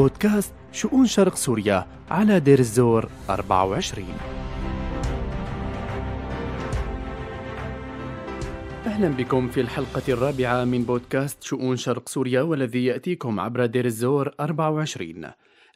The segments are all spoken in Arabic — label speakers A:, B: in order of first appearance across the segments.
A: بودكاست شؤون شرق سوريا على دير الزور 24 أهلا بكم في الحلقة الرابعة من بودكاست شؤون شرق سوريا والذي يأتيكم عبر دير الزور 24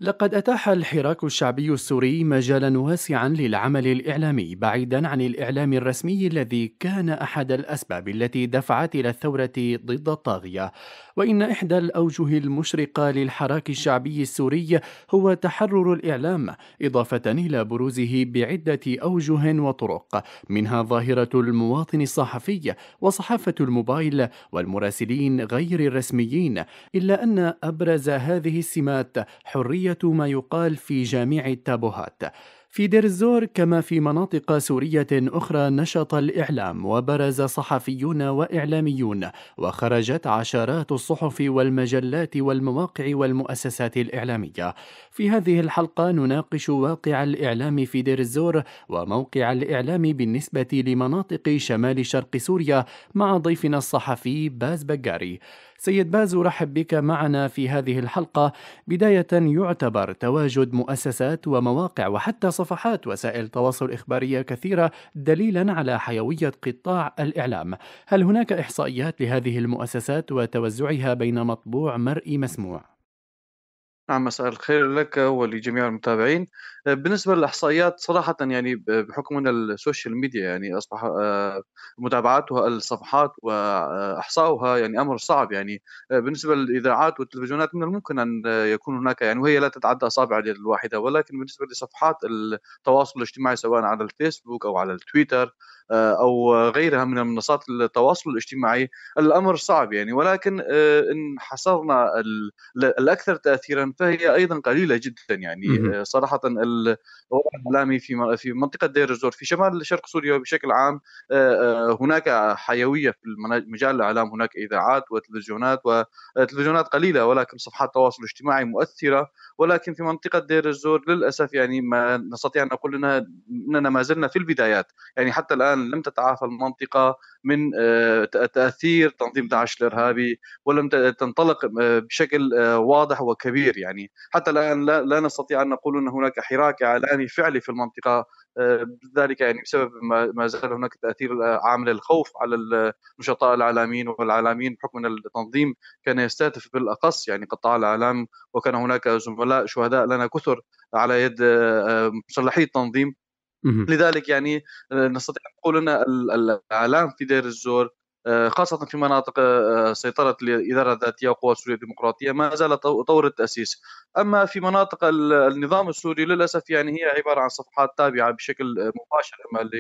A: لقد أتاح الحراك الشعبي السوري مجالا واسعا للعمل الإعلامي بعيدا عن الإعلام الرسمي الذي كان أحد الأسباب التي دفعت إلى الثورة ضد الطاغية وإن إحدى الأوجه المشرقة للحراك الشعبي السوري هو تحرر الإعلام إضافة إلى بروزه بعدة أوجه وطرق منها ظاهرة المواطن الصحفي وصحافة الموبايل والمراسلين غير الرسميين إلا أن أبرز هذه السمات حرية ما يقال في جامع التابوهات في دير الزور كما في مناطق سورية أخرى نشط الإعلام وبرز صحفيون وإعلاميون وخرجت عشرات الصحف والمجلات والمواقع والمؤسسات الإعلامية في هذه الحلقة نناقش واقع الإعلام في دير الزور وموقع الإعلام بالنسبة لمناطق شمال شرق سوريا مع ضيفنا الصحفي باز بجاري سيد باز رحب بك معنا في هذه الحلقة بداية يعتبر تواجد مؤسسات ومواقع وحتى صفحات صفحات وسائل تواصل إخبارية كثيرة دليلا على حيوية قطاع الإعلام هل هناك إحصائيات لهذه المؤسسات وتوزعها بين مطبوع مرئي مسموع؟
B: نعم مساء الخير لك ولجميع المتابعين آه، بالنسبة للإحصائيات صراحة يعني بحكم أن السوشيال ميديا يعني أصبح آه، متابعتها الصفحات وإحصاؤها يعني أمر صعب يعني آه، بالنسبة للإذاعات والتلفزيونات من الممكن أن يكون هناك يعني وهي لا تتعدى أصابع اليد الواحدة ولكن بالنسبة لصفحات التواصل الاجتماعي سواء على الفيسبوك أو على التويتر او غيرها من منصات التواصل الاجتماعي الامر صعب يعني ولكن ان حصرنا الاكثر تاثيرا فهي ايضا قليله جدا يعني آه، صراحه الوضع الاعلامي في في منطقه دير الزور في شمال شرق سوريا بشكل عام آه، آه، هناك حيويه في مجال الاعلام هناك اذاعات وتلفزيونات وتلفزيونات قليله ولكن صفحات التواصل الاجتماعي مؤثره ولكن في منطقه دير الزور للاسف يعني ما نستطيع ان نقول اننا ما زلنا في البدايات يعني حتى الان لم تتعافى المنطقه من آه، تاثير تنظيم داعش الارهابي ولم تنطلق آه، بشكل آه، واضح وكبير يعني حتى الان لا, لا نستطيع ان نقول ان هناك حراك اعلاني فعلي في المنطقه ذلك يعني بسبب ما زال هناك تاثير عامل الخوف على النشطاء الاعلاميين والعالمين بحكم ان التنظيم كان يستهدف بالاقص يعني قطاع الاعلام وكان هناك زملاء شهداء لنا كثر على يد مسلحي التنظيم لذلك يعني آه، نستطيع ان نقول ان الاعلام في دير الزور آه، خاصة في مناطق آه، سيطرة الإدارة الذاتية وقوى سورية الديمقراطية ما زال طور التأسيس أما في مناطق النظام السوري للأسف يعني هي عبارة عن صفحات تابعة بشكل مباشر إما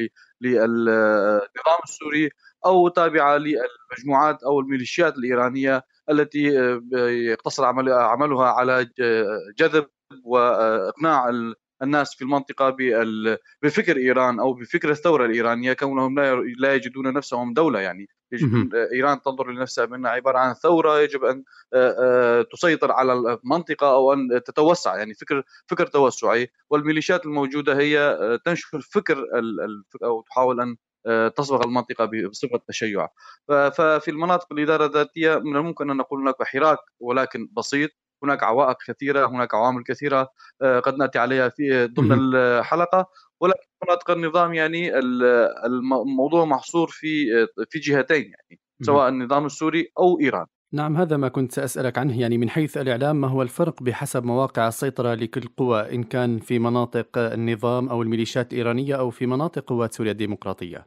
B: للنظام السوري أو تابعة للمجموعات أو الميليشيات الإيرانية التي يقتصر عملها على جذب واقناع الناس في المنطقة بفكر إيران أو بفكر الثورة الإيرانية كونهم لا يجدون نفسهم دولة يعني إيران تنظر لنفسها بأنها عبارة عن ثورة يجب أن تسيطر على المنطقة أو أن تتوسع يعني فكر فكر توسعي والميليشيات الموجودة هي تنشر فكر أو تحاول أن تصبغ المنطقة بصفة تشيع ففي المناطق الإدارة الذاتية من الممكن أن نقول هناك حراك ولكن بسيط هناك عوائق كثيره هناك عوامل كثيره آه، قد ناتي عليها في ضمن الحلقه ولكن مناطق النظام يعني الموضوع محصور في آه، في جهتين يعني سواء النظام السوري او ايران
A: نعم هذا ما كنت سأسألك عنه يعني من حيث الإعلام ما هو الفرق بحسب مواقع السيطرة لكل قوى إن كان في مناطق النظام أو الميليشيات الإيرانية أو في مناطق قوات سوريا الديمقراطية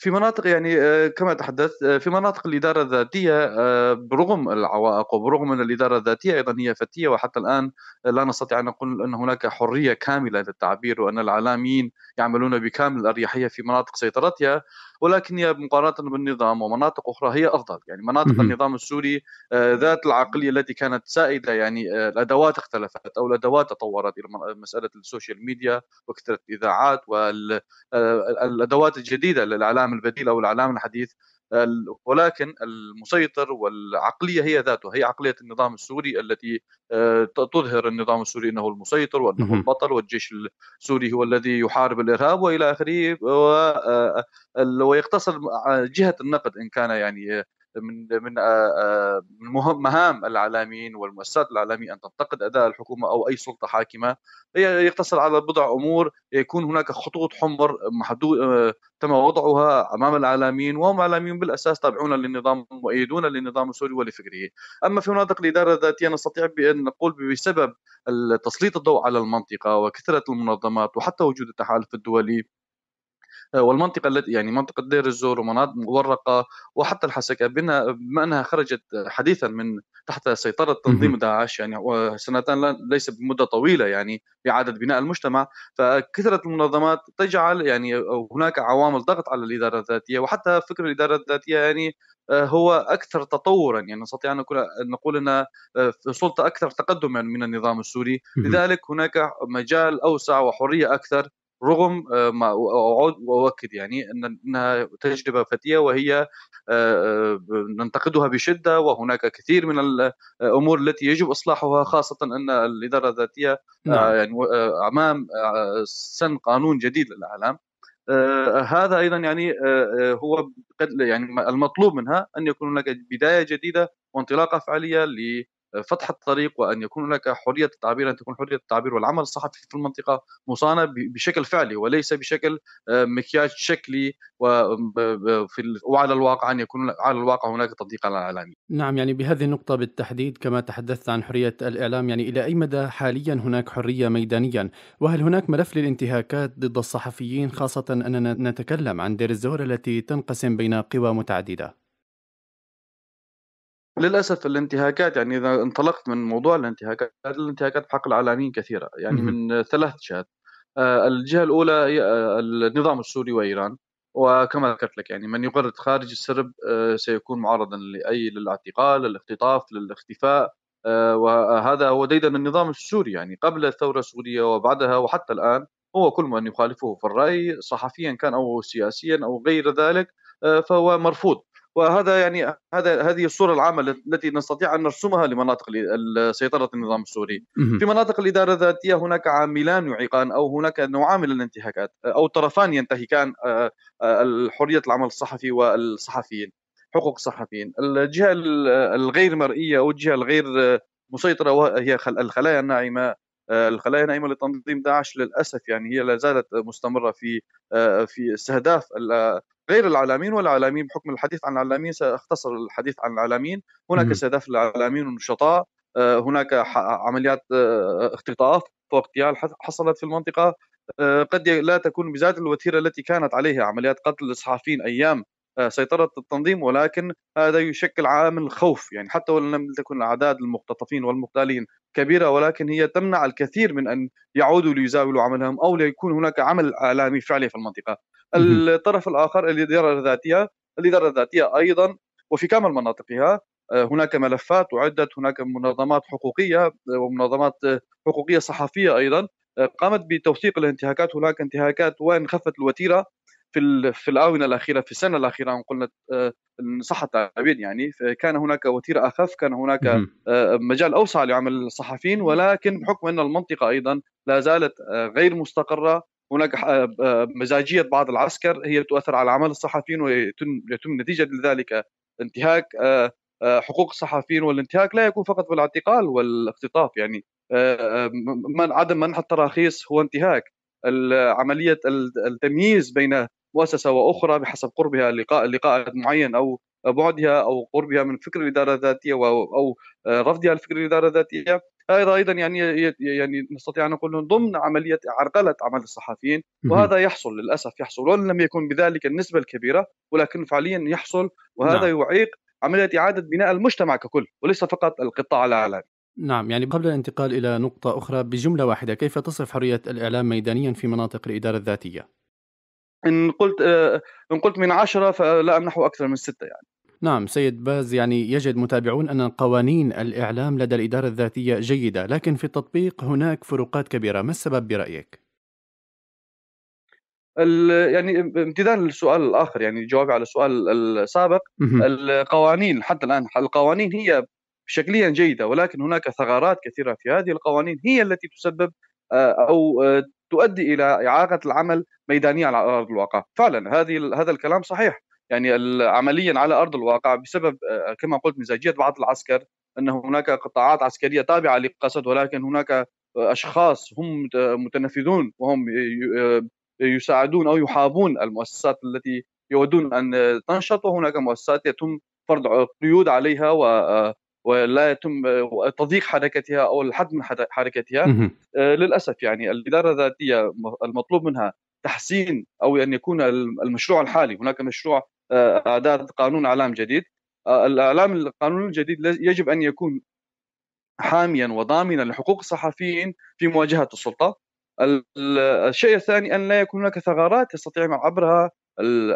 B: في مناطق يعني آه، كما تحدث آه، في مناطق الاداره الذاتيه آه، برغم العوائق وبرغم ان الاداره الذاتيه ايضا هي فتيه وحتى الان لا نستطيع ان نقول ان هناك حريه كامله للتعبير وان الاعلاميين يعملون بكامل الاريحيه في مناطق سيطرتها ولكن هي مقارنه بالنظام ومناطق اخرى هي افضل يعني مناطق النظام السوري آه، ذات العقليه التي كانت سائده يعني آه، الادوات اختلفت او الادوات تطورت الى مساله السوشيال ميديا وكثره الاذاعات والادوات آه، الجديده للاعلام البديل او الاعلام الحديث ولكن المسيطر والعقليه هي ذاته هي عقليه النظام السوري التي آه، تظهر النظام السوري انه المسيطر وانه البطل والجيش السوري هو الذي يحارب الارهاب والى اخره آه، ويقتصر آه، جهه النقد ان كان يعني من من آه، آه، من مهام الاعلاميين والمؤسسات الاعلاميه ان تنتقد اداء الحكومه او اي سلطه حاكمه هي يقتصر على بضع امور يكون هناك خطوط حمر محدود آه، تم وضعها امام الاعلاميين وهم اعلاميون بالاساس تابعون للنظام مؤيدون للنظام السوري ولفكره، اما في مناطق الاداره الذاتيه نستطيع بان نقول بسبب تسليط الضوء على المنطقه وكثره المنظمات وحتى وجود التحالف الدولي آه، والمنطقه التي يعني منطقه دير الزور ومناطق مغرقه وحتى الحسكه بما انها خرجت حديثا من تحت سيطره تنظيم داعش يعني سنتان ليس بمده طويله يعني باعاده بناء المجتمع فكثره المنظمات تجعل يعني هناك عوامل ضغط على الاداره الذاتيه وحتى فكر الاداره الذاتيه يعني آه، هو اكثر تطورا يعني نستطيع ان نقول أن آه، سلطه اكثر تقدما من النظام السوري لذلك هناك مجال اوسع وحريه اكثر رغم آه، ما اعود واؤكد يعني ان انها تجربه فتيه وهي آه، آه، ننتقدها بشده وهناك كثير من الامور التي يجب اصلاحها خاصه ان الاداره الذاتيه نعم. يعني امام سن قانون جديد للاعلام هذا ايضا يعني هو يعني المطلوب منها ان يكون هناك بدايه جديده وانطلاقه فعاليه فتح الطريق وان يكون هناك حريه التعبير ان تكون حريه التعبير والعمل الصحفي في المنطقه مصانه بشكل فعلي وليس بشكل آه، مكياج شكلي وعلى الواقع ان يكون على الواقع هناك تضييق على الاعلامي.
A: نعم يعني بهذه النقطه بالتحديد كما تحدثت عن حريه الاعلام يعني الى اي مدى حاليا هناك حريه ميدانيا وهل هناك ملف للانتهاكات ضد الصحفيين خاصه اننا نتكلم عن دير الزور التي تنقسم بين قوى متعدده؟
B: للاسف الانتهاكات يعني اذا انطلقت من موضوع الانتهاكات الانتهاكات بحق العالميين كثيره يعني من ثلاث جهات آه، الجهه الاولى هي آه، النظام السوري وايران وكما ذكرت لك يعني من يقرد خارج السرب آه، سيكون معرضا لاي للاعتقال للاختطاف للاختفاء وهذا هو ديدن النظام السوري يعني قبل الثوره السوريه وبعدها وحتى الان هو كل من يخالفه في الراي صحفيا كان او سياسيا او غير ذلك فهو مرفوض وهذا يعني هذا هذه الصوره العامه التي نستطيع ان نرسمها لمناطق سيطره النظام السوري في مناطق الاداره الذاتيه هناك عاملان يعيقان او هناك نوعان من الانتهاكات او طرفان ينتهكان آه، آه، حريه العمل الصحفي والصحفيين حقوق الصحفيين الجهه الغير مرئيه او الجهه الغير مسيطره وهي الخلايا الناعمه آه، الخلايا النائمه لتنظيم داعش للاسف يعني هي لا زالت مستمره في آه، في استهداف غير العالمين والعالمين بحكم الحديث عن العالمين ساختصر الحديث عن العالمين هناك استهداف العالمين والنشطاء آه، هناك عمليات اختطاف واغتيال حصلت في المنطقه قد لا تكون بذات الوتيره التي كانت عليها عمليات قتل الصحفيين ايام آه، سيطرة التنظيم ولكن هذا يشكل عامل خوف يعني حتى ولو لم تكن الأعداد المختطفين والمغتالين كبيرة ولكن هي تمنع الكثير من أن يعودوا ليزاولوا عملهم أو ليكون هناك عمل إعلامي فعلي في المنطقة الطرف الآخر الإدارة الذاتية الإدارة الذاتية أيضا وفي كامل مناطقها آه، هناك ملفات وعدت هناك منظمات حقوقية آه، ومنظمات حقوقية صحفية أيضا قامت بتوثيق الانتهاكات هناك انتهاكات وان خفت الوتيره في في الاونه الاخيره في السنه الاخيره آه، ان قلنا ان صح التعبير يعني كان هناك وتيره اخف كان هناك آه، مجال اوسع لعمل الصحفيين ولكن بحكم ان المنطقه ايضا لا زالت آه، غير مستقره هناك مزاجيه بعض العسكر هي تؤثر على عمل الصحفيين ويتم نتيجه لذلك انتهاك حقوق الصحفيين والانتهاك لا يكون فقط بالاعتقال والاختطاف يعني عدم منح التراخيص هو انتهاك عمليه التمييز بين مؤسسه واخرى بحسب قربها لقاء لقاء معين او بعدها او قربها من فكر الاداره الذاتيه او آه، رفضها لفكر الاداره الذاتيه هذا ايضا يعني يعني نستطيع ان نقول ضمن عمليه عرقله عمل الصحفيين وهذا يحصل للاسف يحصل وان لم يكن بذلك النسبه الكبيره ولكن فعليا يحصل وهذا نعم. يعيق عمليه اعاده بناء المجتمع ككل وليس فقط القطاع الاعلامي
A: نعم يعني قبل الانتقال الى نقطه اخرى بجمله واحده كيف تصف حريه الاعلام ميدانيا في مناطق الاداره الذاتيه؟
B: ان قلت آه، ان قلت من عشرة فلا امنحه اكثر من ستة يعني
A: نعم سيد باز يعني يجد متابعون أن قوانين الإعلام لدى الإدارة الذاتية جيدة لكن في التطبيق هناك فروقات كبيرة ما السبب برأيك؟
B: يعني امتدادا للسؤال الآخر يعني جوابي على السؤال السابق القوانين حتى الآن القوانين هي شكليا جيدة ولكن هناك ثغرات كثيرة في هذه القوانين هي التي تسبب آه، أو آه، تؤدي الى اعاقه العمل ميدانيا على ارض الواقع فعلا هذه هذا الكلام صحيح يعني عمليا على ارض الواقع بسبب آه، آه، كما قلت مزاجيه بعض العسكر ان هناك قطاعات عسكريه تابعه لقسد ولكن هناك اشخاص هم متنفذون وهم آه، يساعدون او يحابون المؤسسات التي يودون ان تنشط وهناك مؤسسات يتم فرض قيود عليها و ولا يتم تضييق حركتها او الحد من حركتها آه، للاسف يعني الاداره الذاتيه المطلوب منها تحسين او ان يكون المشروع الحالي هناك مشروع آه، اعداد قانون اعلام جديد آه، الاعلام القانون الجديد يجب ان يكون حاميا وضامنا لحقوق الصحفيين في مواجهه السلطه الشيء الثاني ان لا يكون هناك ثغرات يستطيع عبرها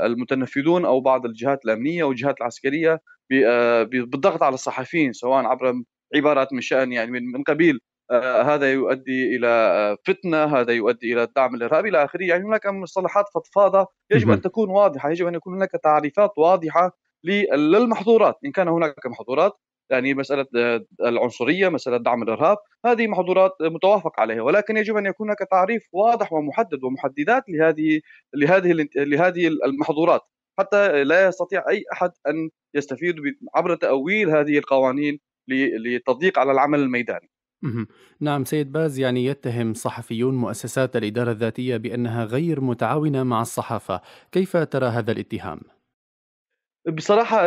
B: المتنفذون او بعض الجهات الامنيه والجهات العسكريه آه، بالضغط على الصحفيين سواء عبر عبارات من شان يعني من قبيل آه، هذا يؤدي الى آه، فتنه هذا يؤدي الى الدعم الارهابي الى اخره يعني هناك مصطلحات فضفاضه يجب ان تكون واضحه يجب ان يكون هناك تعريفات واضحه للمحظورات ان كان هناك محظورات يعني مساله العنصريه مساله دعم الارهاب هذه محظورات متوافق عليها ولكن يجب ان يكون هناك تعريف واضح ومحدد ومحددات لهذه لهذه لهذه المحظورات حتى لا يستطيع أي أحد أن يستفيد عبر تأويل هذه القوانين للتضييق على العمل الميداني
A: نعم سيد باز يعني يتهم صحفيون مؤسسات الإدارة الذاتية بأنها غير متعاونة مع الصحافة كيف ترى هذا الاتهام؟
B: بصراحة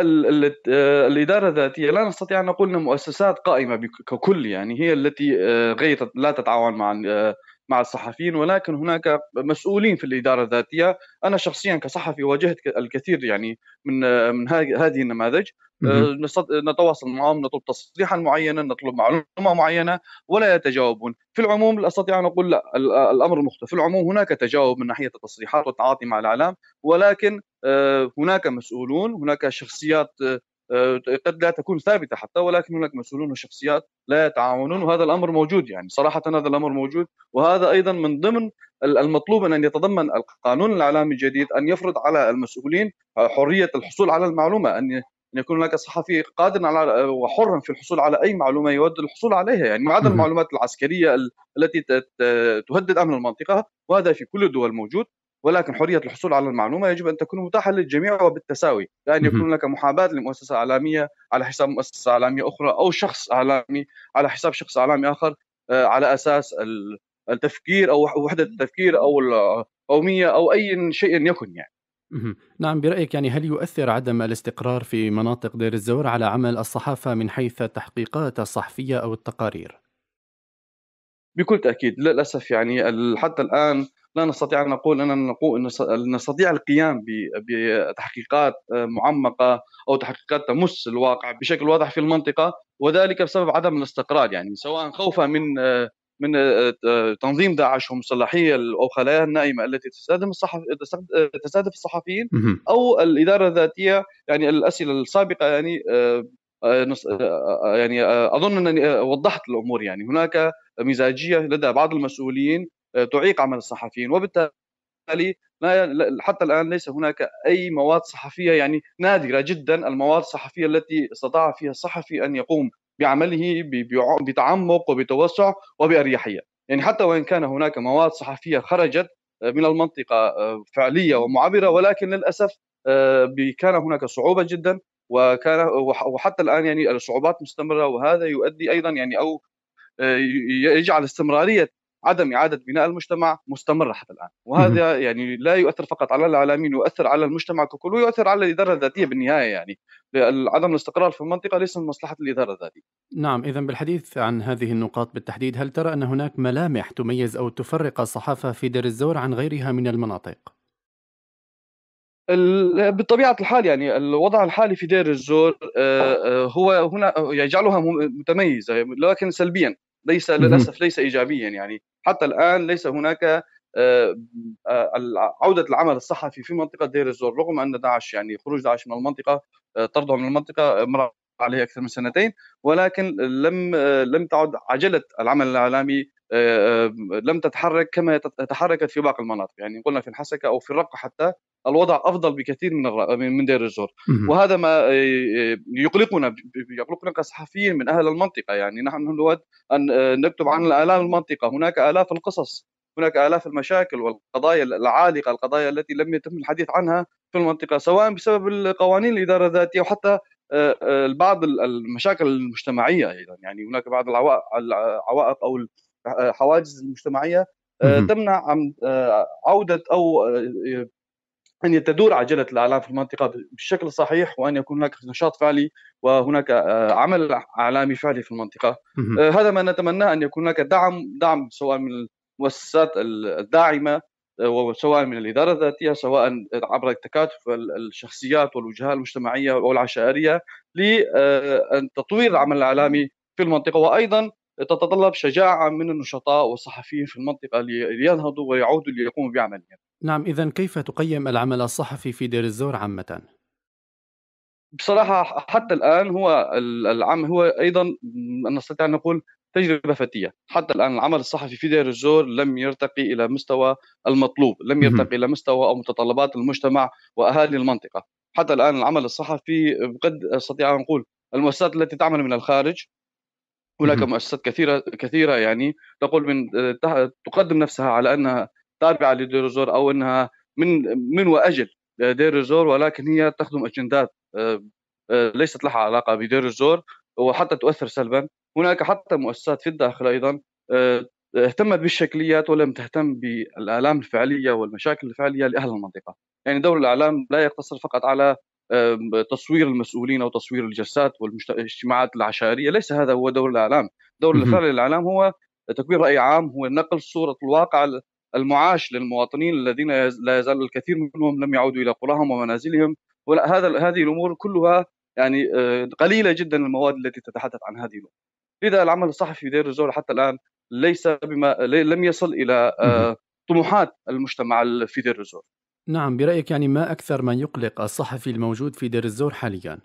B: الإدارة الذاتية لا نستطيع أن نقول أن مؤسسات قائمة ككل يعني هي التي آه، غير لا تتعاون مع آه، مع الصحفيين ولكن هناك مسؤولين في الاداره الذاتيه انا شخصيا كصحفي واجهت الكثير يعني من من هذه النماذج آه، نتواصل معهم نطلب تصريحا معينا نطلب معلومه معينه ولا يتجاوبون في العموم استطيع ان اقول لا الامر مختلف في العموم هناك تجاوب من ناحيه التصريحات والتعاطي مع الاعلام ولكن آه، هناك مسؤولون هناك شخصيات آه، قد لا تكون ثابته حتى ولكن هناك مسؤولون وشخصيات لا يتعاونون وهذا الامر موجود يعني صراحه هذا الامر موجود وهذا ايضا من ضمن المطلوب ان يتضمن القانون الاعلامي الجديد ان يفرض على المسؤولين حريه الحصول على المعلومه ان ان يكون هناك صحفي قادر على وحرا في الحصول على اي معلومه يود الحصول عليها يعني ما عدا المعلومات العسكريه التي تهدد امن المنطقه وهذا في كل الدول موجود ولكن حريه الحصول على المعلومه يجب ان تكون متاحه للجميع وبالتساوي، لا ان يكون لك محاباه لمؤسسه اعلاميه على حساب مؤسسه اعلاميه اخرى او شخص اعلامي على حساب شخص اعلامي اخر آه، على اساس التفكير او وحده التفكير او القوميه او اي شيء يكن يعني.
A: نعم برأيك يعني هل يؤثر عدم الاستقرار في مناطق دير الزور على عمل الصحافة من حيث التحقيقات الصحفية أو التقارير؟
B: بكل تأكيد للأسف يعني حتى الآن لا نستطيع ان نقول اننا نقول نستطيع القيام بتحقيقات آه، معمقه او تحقيقات تمس الواقع بشكل واضح في المنطقه وذلك بسبب عدم الاستقرار يعني سواء خوفا من آه، من آه، تنظيم داعش ومصلحيه او خلاياها النائمه التي تستهدف الصحف تستهدف الصحفيين او الاداره الذاتيه يعني الاسئله السابقه يعني يعني اظن انني وضحت الامور يعني هناك مزاجيه لدى بعض المسؤولين آه، تعيق عمل الصحفيين وبالتالي حتى الان ليس هناك اي مواد صحفيه يعني نادره جدا المواد الصحفيه التي استطاع فيها الصحفي ان يقوم بعمله بتعمق وبتوسع وباريحيه يعني حتى وان كان هناك مواد صحفيه خرجت آه، من المنطقه آه، فعليه ومعبره ولكن للاسف كان هناك صعوبه جدا وكان وحتى الان يعني الصعوبات مستمره وهذا يؤدي ايضا يعني او يجعل استمراريه عدم إعادة بناء المجتمع مستمرة حتى الآن وهذا يعني لا يؤثر فقط على الإعلاميين يؤثر على المجتمع ككل ويؤثر على الإدارة الذاتية بالنهاية يعني عدم الاستقرار في المنطقة ليس من مصلحة الإدارة الذاتية
A: نعم إذا بالحديث عن هذه النقاط بالتحديد هل ترى أن هناك ملامح تميز أو تفرق الصحافة في دير الزور عن غيرها من المناطق؟
B: بطبيعه الحال يعني الوضع الحالي في دير الزور آه، آه، هو هنا يجعلها متميزه لكن سلبيا ليس للاسف ليس ايجابيا يعني حتى الان ليس هناك آه، آه، عوده العمل الصحفي في منطقه دير الزور رغم ان داعش يعني خروج داعش من المنطقه آه، طردهم من المنطقه امر عليه اكثر من سنتين ولكن لم لم تعد عجله العمل الاعلامي آه، آه، لم تتحرك كما تحركت في باقي المناطق يعني قلنا في الحسكه او في الرقه حتى الوضع افضل بكثير من من دير الزور وهذا ما آه، يقلقنا يقلقنا كصحفيين من اهل المنطقه يعني نحن نود ان نكتب عن الام المنطقه هناك الاف القصص هناك الاف المشاكل والقضايا العالقه القضايا التي لم يتم الحديث عنها في المنطقه سواء بسبب القوانين الاداره الذاتيه أو حتى آه، آه، بعض المشاكل المجتمعيه ايضا يعني هناك بعض العوائق او الحواجز آه، المجتمعيه تمنع عوده او ان تدور عجله الاعلام في المنطقه بالشكل الصحيح وان يكون هناك نشاط فعلي وهناك عمل اعلامي فعلي في المنطقه هذا ما نتمناه ان يكون هناك دعم دعم سواء من المؤسسات الداعمه سواء من الاداره الذاتيه سواء عبر تكاتف الشخصيات والوجهات المجتمعيه والعشائريه لتطوير آه، العمل الاعلامي في المنطقه وايضا تتطلب شجاعه من النشطاء والصحفيين في المنطقه لينهضوا ويعودوا ليقوموا بعملهم.
A: نعم اذا كيف تقيم العمل الصحفي في دير الزور عامه؟
B: بصراحه حتى الان هو العام هو ايضا نستطيع ان نقول تجربة فتية حتى الآن العمل الصحفي في دير الزور لم يرتقي إلى مستوى المطلوب لم يرتقي إلى مستوى أو متطلبات المجتمع وأهالي المنطقة حتى الآن العمل الصحفي قد أستطيع أن أقول المؤسسات التي تعمل من الخارج هناك مؤسسات كثيرة كثيرة يعني تقول من تقدم نفسها على أنها تابعة لدير الزور أو أنها من من وأجل دير الزور ولكن هي تخدم أجندات آه، آه، ليست لها علاقة بدير الزور وحتى تؤثر سلبا هناك حتى مؤسسات في الداخل ايضا آه، اهتمت بالشكليات ولم تهتم بالاعلام الفعليه والمشاكل الفعليه لاهل المنطقه يعني دور الاعلام لا يقتصر فقط على تصوير المسؤولين او تصوير الجلسات والاجتماعات العشائريه ليس هذا هو دور الاعلام دور الفعل للاعلام هو تكوين راي عام هو نقل صوره الواقع المعاش للمواطنين الذين لا يزال الكثير منهم لم يعودوا الى قراهم ومنازلهم وهذا هذه الامور كلها يعني آه، قليله جدا المواد التي تتحدث عن هذه الامور لذا العمل الصحفي في دير الزور حتى الان ليس بما لم يصل الى آه، طموحات المجتمع في دير الزور
A: نعم برايك يعني ما اكثر ما يقلق الصحفي الموجود في دير الزور حاليا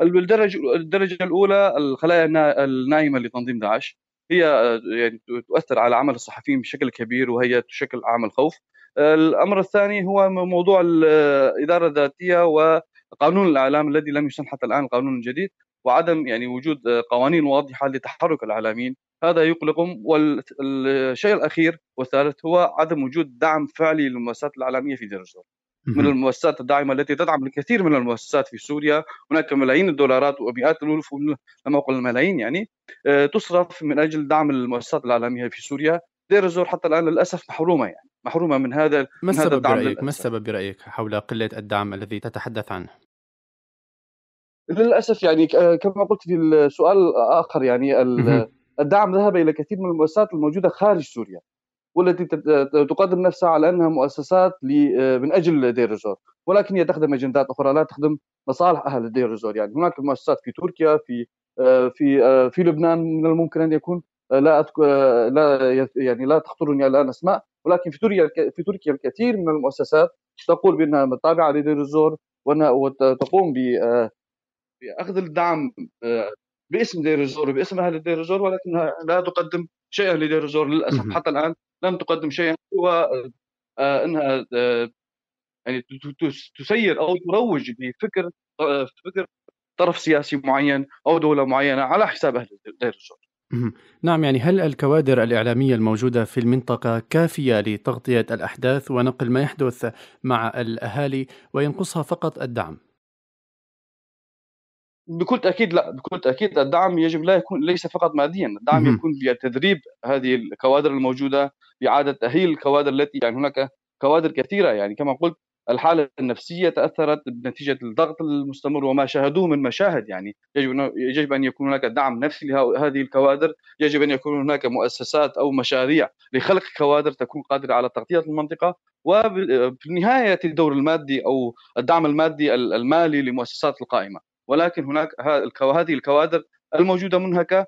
B: الدرجه الدرجه الاولى الخلايا النايمه لتنظيم داعش هي آه، يعني تؤثر على عمل الصحفيين بشكل كبير وهي تشكل عامل خوف الامر الثاني هو موضوع الاداره الذاتيه وقانون الاعلام الذي لم يسن حتى الان القانون الجديد وعدم يعني وجود آه، قوانين واضحه لتحرك الإعلاميين هذا يقلقهم والشيء الاخير والثالث هو عدم وجود دعم فعلي للمؤسسات الإعلامية في دير الزور من المؤسسات الداعمه التي تدعم الكثير من المؤسسات في سوريا هناك ملايين الدولارات ومئات الالوف لما اقول الملايين يعني آه، تصرف من اجل دعم المؤسسات الإعلامية في سوريا دير الزور حتى الان للاسف محرومه يعني محرومه من هذا ما السبب برايك ما
A: السبب برايك حول قله الدعم الذي تتحدث عنه
B: للاسف يعني آه، كما قلت في السؤال الاخر يعني الدعم ذهب الى كثير من المؤسسات الموجوده خارج سوريا والتي تقدم نفسها على انها مؤسسات آه، من اجل دير الزور ولكن هي تخدم اجندات اخرى لا تخدم مصالح اهل دير الزور يعني هناك مؤسسات في تركيا في آه، في في لبنان من الممكن ان يكون لا أذكر لا يعني لا تخطرني الان اسماء ولكن في تركيا في تركيا الكثير من المؤسسات تقول بانها تابعه لدير الزور وتقوم ب باخذ الدعم آه، باسم الزور باسم اهل الزور ولكنها لا تقدم شيئا الزور للاسف حتى الان لم تقدم شيئا سوى آه، آه، انها يعني تسير او تروج لفكر فكر طرف سياسي معين او دوله معينه على حساب اهل الزور
A: نعم يعني هل الكوادر الإعلامية الموجودة في المنطقة كافية لتغطية الأحداث ونقل ما يحدث مع الأهالي وينقصها فقط الدعم؟
B: بكل تاكيد لا بكل تاكيد الدعم يجب لا يكون ليس فقط ماديا الدعم مم. يكون بتدريب هذه الكوادر الموجوده باعاده تاهيل الكوادر التي يعني هناك كوادر كثيره يعني كما قلت الحالة النفسية تأثرت بنتيجة الضغط المستمر وما شاهدوه من مشاهد يعني يجب أن يجب أن يكون هناك دعم نفسي لهذه الكوادر، يجب أن يكون هناك مؤسسات أو مشاريع لخلق كوادر تكون قادرة على تغطية المنطقة وفي النهاية الدور المادي أو الدعم المادي المالي لمؤسسات القائمة. ولكن هناك هذه الكوادر الموجوده منهكه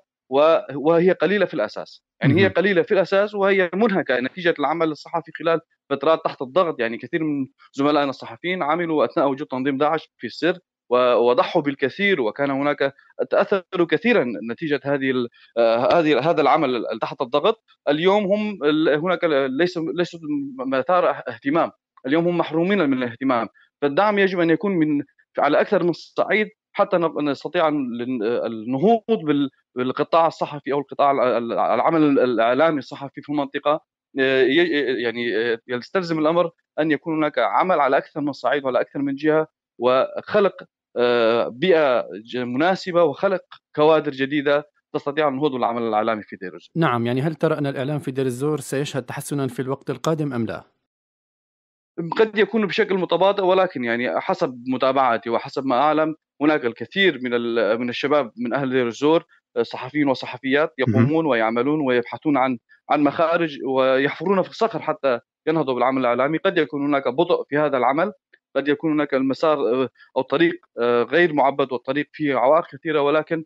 B: وهي قليله في الاساس يعني هي قليله في الاساس وهي منهكه نتيجه العمل الصحفي خلال فترات تحت الضغط يعني كثير من زملائنا الصحفيين عملوا اثناء وجود تنظيم داعش في السر وضحوا بالكثير وكان هناك تاثروا كثيرا نتيجه هذه هذه هذا العمل تحت الضغط اليوم هم هناك ليس ليس مثار اهتمام اليوم هم محرومين من الاهتمام فالدعم يجب ان يكون من على اكثر من صعيد حتى نستطيع النهوض بالقطاع الصحفي او القطاع العمل الاعلامي الصحفي في المنطقه آه، آه، يعني آه، يستلزم الامر ان يكون هناك عمل على اكثر من صعيد وعلى اكثر من جهه وخلق بيئه مناسبه وخلق كوادر جديده تستطيع النهوض بالعمل الاعلامي في دير الزور.
A: نعم يعني هل ترى ان الاعلام في دير الزور سيشهد تحسنا في الوقت القادم ام لا؟
B: قد يكون بشكل متباطئ ولكن يعني حسب متابعتي وحسب ما اعلم هناك الكثير من من الشباب من اهل دير الزور آه، صحفيين وصحفيات يقومون ويعملون ويبحثون عن عن مخارج ويحفرون في الصخر حتى ينهضوا بالعمل الاعلامي، قد يكون هناك بطء في هذا العمل، قد يكون هناك المسار آه، او طريق آه، غير معبد والطريق فيه عوائق كثيره ولكن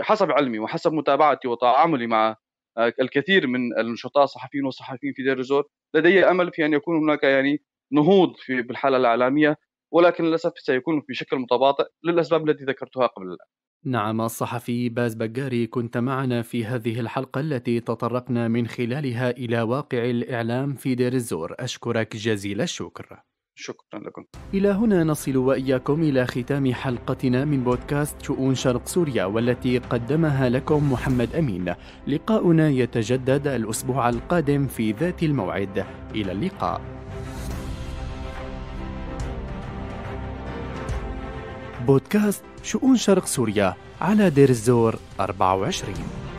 B: حسب علمي وحسب متابعتي وتعاملي مع الكثير من النشطاء الصحفيين والصحفيين في دير الزور لدي امل في ان يكون هناك يعني نهوض في بالحاله الاعلاميه ولكن للاسف سيكون بشكل متباطئ للاسباب التي ذكرتها قبل الان.
A: نعم الصحفي باز بقاري كنت معنا في هذه الحلقة التي تطرقنا من خلالها إلى واقع الإعلام في دير الزور أشكرك جزيل الشكر شكرا لكم إلى هنا نصل وإياكم إلى ختام حلقتنا من بودكاست شؤون شرق سوريا والتي قدمها لكم محمد أمين لقاؤنا يتجدد الأسبوع القادم في ذات الموعد إلى اللقاء بودكاست شؤون شرق سوريا على دير الزور 24